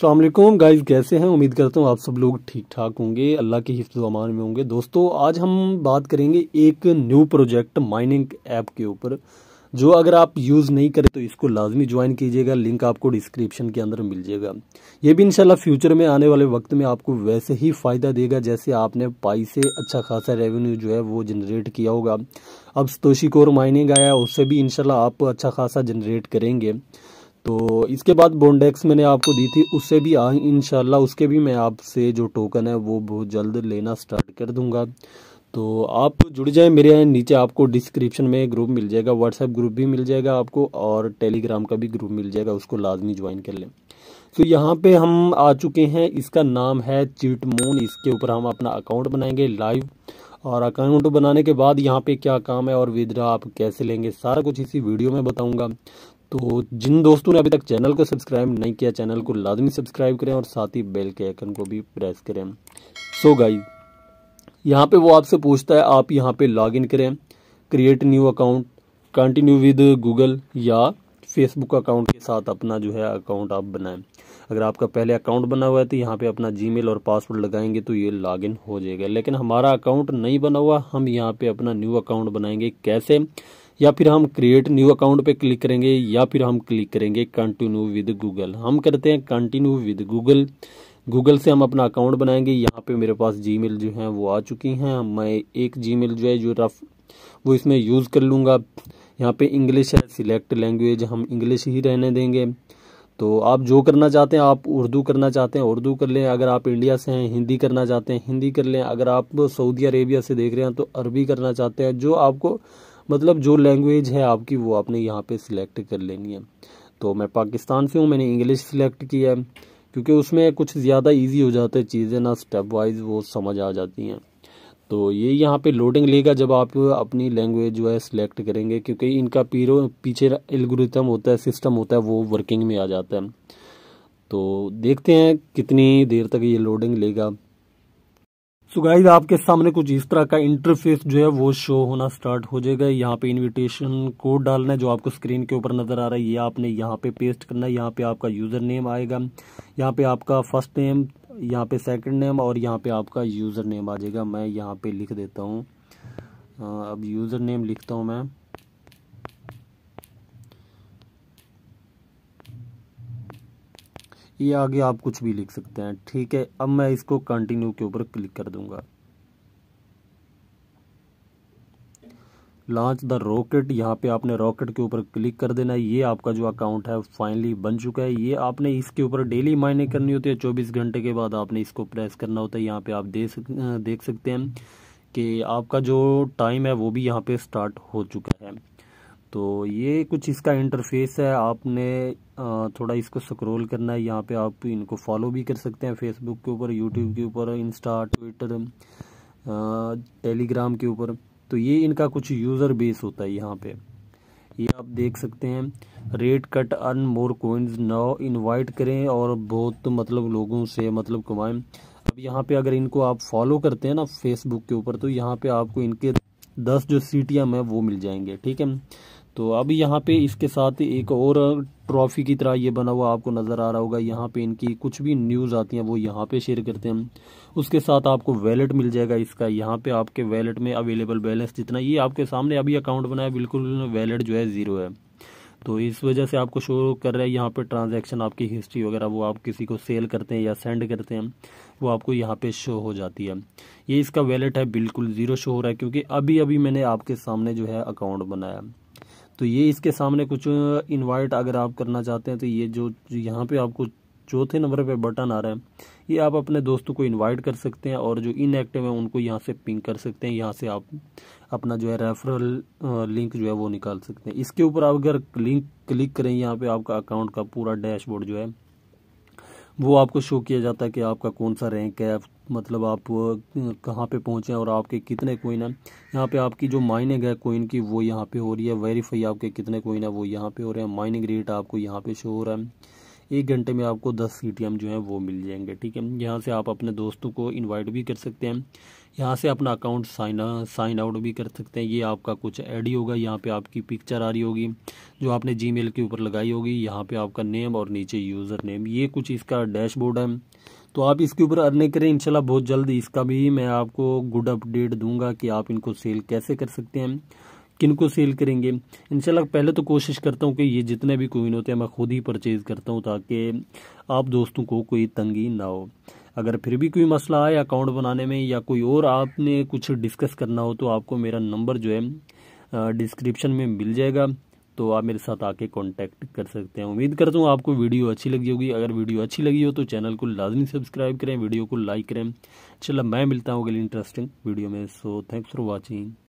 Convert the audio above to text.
अल्लाम गाइज़ कैसे हैं उम्मीद करता हूँ आप सब लोग ठीक ठाक होंगे अल्लाह के हिफ्ज़ अमान में होंगे दोस्तों आज हम बात करेंगे एक न्यू प्रोजेक्ट माइनिंग ऐप के ऊपर जो अगर आप यूज़ नहीं करें तो इसको लाजमी ज्वाइन कीजिएगा लिंक आपको डिस्क्रिप्शन के अंदर मिल जाएगा ये भी इनशाला फ्यूचर में आने वाले वक्त में आपको वैसे ही फ़ायदा देगा जैसे आपने पाई से अच्छा खासा रेवेन्यू जो है वो जनरेट किया होगा अब सतोशी कोर माइनिंग आया उससे भी इनशाला आप अच्छा खासा जनरेट करेंगे तो इसके बाद बोनडेक्स मैंने आपको दी थी उससे भी इन उसके भी मैं आपसे जो टोकन है वो बहुत जल्द लेना स्टार्ट कर दूंगा तो आप जुड़ जाएं मेरे नीचे आपको डिस्क्रिप्शन में ग्रुप मिल जाएगा व्हाट्सएप ग्रुप भी मिल जाएगा आपको और टेलीग्राम का भी ग्रुप मिल जाएगा उसको लाजमी ज्वाइन कर लें तो यहाँ पे हम आ चुके हैं इसका नाम है चिट मून इसके ऊपर हम अपना अकाउंट बनाएंगे लाइव और अकाउंट बनाने के बाद यहाँ पे क्या काम है और विद्रा आप कैसे लेंगे सारा कुछ इसी वीडियो में बताऊंगा तो जिन दोस्तों ने अभी तक चैनल को सब्सक्राइब नहीं किया चैनल को लाजमी सब्सक्राइब करें और साथ ही बेल के आइकन को भी प्रेस करें सो so गाइस यहाँ पे वो आपसे पूछता है आप यहाँ पे लॉगिन करें create new account continue with Google या फेसबुक अकाउंट के साथ अपना जो है अकाउंट आप बनाएं अगर आपका पहले अकाउंट बना हुआ है तो यहाँ पे अपना जीमेल और पासवर्ड लगाएंगे तो ये लॉगिन हो जाएगा लेकिन हमारा अकाउंट नहीं बना हुआ हम यहाँ पे अपना न्यू अकाउंट बनाएंगे कैसे या फिर हम क्रिएट न्यू अकाउंट पे क्लिक करेंगे या फिर हम क्लिक करेंगे कंटिन्यू विद गूगल हम करते हैं कंटिन्यू विद गूगल गूगल से हम अपना अकाउंट बनाएंगे यहाँ पे मेरे पास जी जो है वो आ चुकी हैं मैं एक जी जो है जो रफ वो इसमें यूज़ कर लूँगा यहाँ पे इंग्लिश है सिलेक्ट लैंग्वेज हम इंग्लिश ही रहने देंगे तो आप जो करना चाहते हैं आप उर्दू करना चाहते हैं उर्दू कर लें अगर आप इंडिया से हैं हिंदी करना चाहते हैं हिंदी कर लें अगर आप सऊदी अरेबिया से देख रहे हैं तो अरबी करना चाहते हैं जो आपको मतलब जो लैंग्वेज है आपकी वो आपने यहाँ पे सिलेक्ट कर लेनी है तो मैं पाकिस्तान से हूँ मैंने इंग्लिश सिलेक्ट किया है क्योंकि उसमें कुछ ज़्यादा इजी हो जाता है चीज़ें ना स्टेप वाइज वो समझ आ जाती हैं तो ये यहाँ पे लोडिंग लेगा जब आप अपनी लैंग्वेज जो है सिलेक्ट करेंगे क्योंकि इनका पीरो पीछे एलगोरिथम होता है सिस्टम होता है वो वर्किंग में आ जाता है तो देखते हैं कितनी देर तक ये लोडिंग लेगा सो so गाइज आपके सामने कुछ इस तरह का इंटरफेस जो है वो शो होना स्टार्ट हो जाएगा यहाँ पे इनविटेशन कोड डालना है जो आपको स्क्रीन के ऊपर नज़र आ रहा है ये आपने यहाँ पे पेस्ट करना है यहाँ पे आपका यूज़र नेम आएगा यहाँ पे आपका फर्स्ट नेम यहाँ पे सेकंड नेम और यहाँ पे आपका यूज़र नेम आ जाएगा मैं यहाँ पे लिख देता हूँ अब यूज़र नेम लिखता हूँ मैं ये आगे आप कुछ भी लिख सकते हैं ठीक है अब मैं इसको कंटिन्यू के ऊपर क्लिक कर दूंगा लॉन्च द रॉकेट यहाँ पे आपने रॉकेट के ऊपर क्लिक कर देना है ये आपका जो अकाउंट है फाइनली बन चुका है ये आपने इसके ऊपर डेली माइनिंग करनी होती है चौबीस घंटे के बाद आपने इसको प्रेस करना होता है यहाँ पे आप देख सक, देख सकते हैं कि आपका जो टाइम है वो भी यहाँ पे स्टार्ट हो चुका है तो ये कुछ इसका इंटरफेस है आपने थोड़ा इसको स्क्रॉल करना है यहाँ पे आप इनको फॉलो भी कर सकते हैं फेसबुक के ऊपर यूट्यूब के ऊपर इंस्टा ट्विटर टेलीग्राम के ऊपर तो ये इनका कुछ यूज़र बेस होता है यहाँ पे ये आप देख सकते हैं rate cut earn more coins now invite करें और बहुत मतलब लोगों से मतलब कमाएं अब यहाँ पे अगर इनको आप फॉलो करते हैं ना फेसबुक के ऊपर तो यहाँ पे आपको इनके दस जो सी हैं है वो मिल जाएंगे ठीक है तो अब यहाँ पे इसके साथ एक और ट्रॉफी की तरह ये बना हुआ आपको नज़र आ रहा होगा यहाँ पे इनकी कुछ भी न्यूज़ आती है वो यहाँ पे शेयर करते हैं उसके साथ आपको वैलेट मिल जाएगा इसका यहाँ पे आपके वैलेट में अवेलेबल बैलेंस जितना ये आपके सामने अभी अकाउंट बनाया बिल्कुल वैलेट जो है ज़ीरो है तो इस वजह से आपको शो कर रहा है यहाँ पे ट्रांजैक्शन आपकी हिस्ट्री वगैरह वो आप किसी को सेल करते हैं या सेंड करते हैं वो आपको यहाँ पे शो हो जाती है ये इसका वैलेट है बिल्कुल ज़ीरो शो हो रहा है क्योंकि अभी अभी मैंने आपके सामने जो है अकाउंट बनाया तो ये इसके सामने कुछ इन्वाइट अगर आप करना चाहते हैं तो ये जो यहाँ पे आपको चौथे नंबर पे बटन आ रहा है ये आप अपने दोस्तों को इनवाइट कर सकते हैं और जो इनएक्टिव है उनको यहाँ से पिंक कर सकते हैं यहाँ से आप अपना जो है रेफरल लिंक जो है वो निकाल सकते हैं इसके ऊपर आप अगर लिंक क्लिक करें यहाँ पे आपका अकाउंट का पूरा डैशबोर्ड जो है वो आपको शो किया जाता है कि आपका कौन सा रैंक है मतलब आप कहाँ पे पहुँचे और आपके कितने कोइन हैं यहाँ पे आपकी जो माइनिंग है कोइन की वो यहाँ पे हो रही है वेरीफाई आपके कितने कोइन है वो यहाँ पे हो रहे हैं माइनिंग रेट आपको यहाँ पे शो हो रहा है एक घंटे में आपको दस सी जो है वो मिल जाएंगे ठीक है यहाँ से आप अपने दोस्तों को इन्वाइट भी कर सकते हैं यहाँ से अपना अकाउंट साइन साइन आउट भी कर सकते हैं ये आपका कुछ ऐड ही होगा यहाँ पे आपकी पिक्चर आ रही होगी जो आपने जीमेल के ऊपर लगाई होगी यहाँ पे आपका नेम और नीचे यूज़र नेम ये कुछ इसका डैशबोर्ड है तो आप इसके ऊपर अर्निंग करें इंशाल्लाह बहुत जल्द इसका भी मैं आपको गुड अपडेट दूंगा कि आप इनको सेल कैसे कर सकते हैं किनको सेल करेंगे इंशाल्लाह पहले तो कोशिश करता हूँ कि ये जितने भी कोइन होते हैं मैं खुद ही परचेज़ करता हूँ ताकि आप दोस्तों को कोई तंगी ना हो अगर फिर भी कोई मसला आए अकाउंट बनाने में या कोई और आपने कुछ डिस्कस करना हो तो आपको मेरा नंबर जो है डिस्क्रिप्शन में मिल जाएगा तो आप मेरे साथ आके कॉन्टैक्ट कर सकते हैं उम्मीद करता हूँ आपको वीडियो अच्छी लगी होगी अगर वीडियो अच्छी लगी हो तो चैनल को लाजमी सब्सक्राइब करें वीडियो को लाइक करें चलो मैं मिलता हूँ अगली इंटरेस्टिंग वीडियो में सो थैंक्स फॉर वॉचिंग